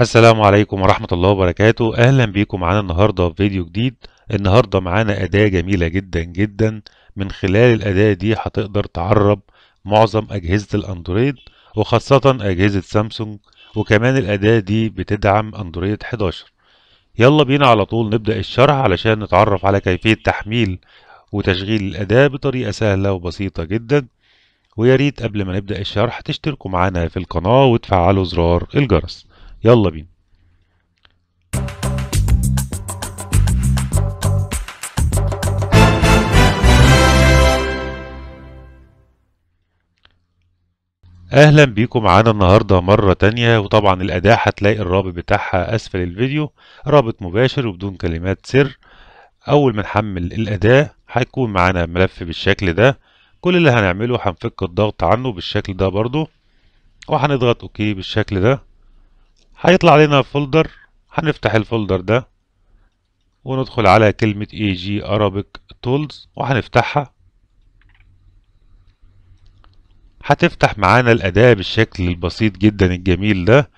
السلام عليكم ورحمة الله وبركاته أهلا بيكم معانا النهاردة في فيديو جديد النهاردة معانا أداة جميلة جدا جدا من خلال الأداة دي هتقدر تعرب معظم أجهزة الأندرويد وخاصة أجهزة سامسونج وكمان الأداة دي بتدعم أندرويد 11 يلا بينا على طول نبدأ الشرح علشان نتعرف على كيفية تحميل وتشغيل الأداة بطريقة سهلة وبسيطة جدا وياريت قبل ما نبدأ الشرح تشتركوا معانا في القناة وتفعلوا زرار الجرس يلا بينا اهلا بيكم معانا النهارده مره تانية وطبعا الاداه هتلاقي الرابط بتاعها اسفل الفيديو رابط مباشر وبدون كلمات سر اول ما نحمل الاداه هيكون معانا ملف بالشكل ده كل اللي هنعمله هنفك الضغط عنه بالشكل ده برضو وهنضغط اوكي بالشكل ده هيطلع لنا فولدر هنفتح الفولدر ده وندخل على كلمة AG e Arabic Tools وهنفتحها هتفتح معانا الأداة بالشكل البسيط جدا الجميل ده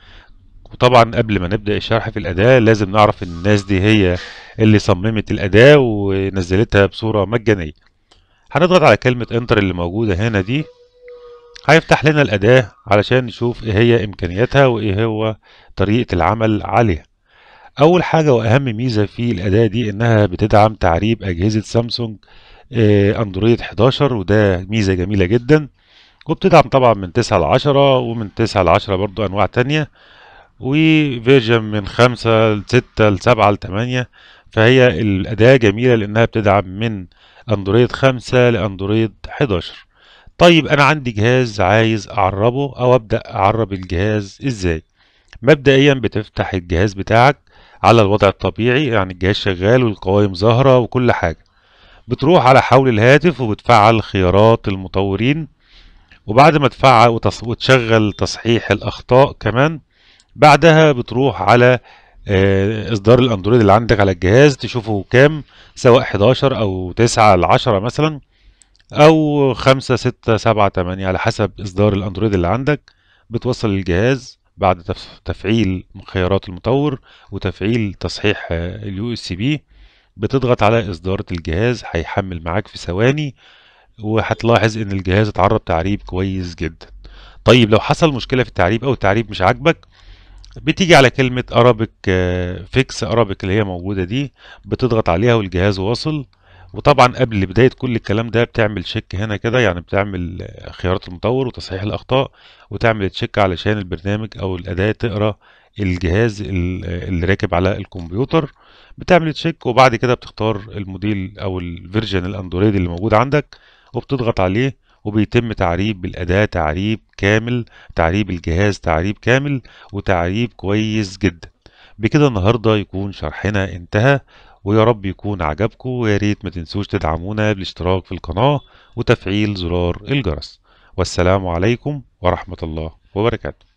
وطبعا قبل ما نبدأ الشرح في الأداة لازم نعرف إن الناس دي هي اللي صممت الأداة ونزلتها بصورة مجانية هنضغط على كلمة انتر اللي موجودة هنا دي هيفتح لنا الأداة علشان نشوف إيه هي إمكانياتها وإيه هو طريقة العمل عليها أول حاجة وأهم ميزة في الأداة دي إنها بتدعم تعريب أجهزة سامسونج آه، أندرويد 11 وده ميزة جميلة جدا وبتدعم طبعا من 9 ل 10 ومن 9 ل 10 برضو أنواع تانية وفيرجن من 5 ل 6 ل 7 ل 8 فهي الأداة جميلة لأنها بتدعم من أندرويد 5 لأندرويد 11 طيب انا عندي جهاز عايز اعربه او ابدا اعرب الجهاز ازاي مبدئيا بتفتح الجهاز بتاعك على الوضع الطبيعي يعني الجهاز شغال والقوائم ظاهره وكل حاجه بتروح على حول الهاتف وبتفعل خيارات المطورين وبعد ما تفعل وتص... وتشغل تصحيح الاخطاء كمان بعدها بتروح على آه، اصدار الاندرويد اللي عندك على الجهاز تشوفه كام سواء 11 او 9 ل 10 مثلا او خمسة ستة سبعة تمانية على حسب اصدار الاندرويد اللي عندك بتوصل الجهاز بعد تفعيل خيارات المطور وتفعيل تصحيح اليو اس بي بتضغط على إصدارة الجهاز هيحمل معاك في ثواني وهتلاحظ إن الجهاز اتعرب تعريب كويس جدا طيب لو حصل مشكلة في التعريب أو التعريب مش عاجبك بتيجي على كلمة أرابيك فيكس أرابيك اللي هي موجودة دي بتضغط عليها والجهاز واصل وطبعا قبل بداية كل الكلام ده بتعمل تشيك هنا كده يعني بتعمل خيارات المطور وتصحيح الأخطاء وتعمل تشيك علشان البرنامج أو الأداة تقرأ الجهاز اللي راكب على الكمبيوتر بتعمل تشيك وبعد كده بتختار الموديل أو الفيرجن الأندرويد اللي موجود عندك وبتضغط عليه وبيتم تعريب الأداة تعريب كامل تعريب الجهاز تعريب كامل وتعريب كويس جدا بكده النهاردة يكون شرحنا انتهى ويا رب يكون عجبكم ويا ريت ما تنسوش تدعمونا بالاشتراك في القناة وتفعيل زرار الجرس والسلام عليكم ورحمة الله وبركاته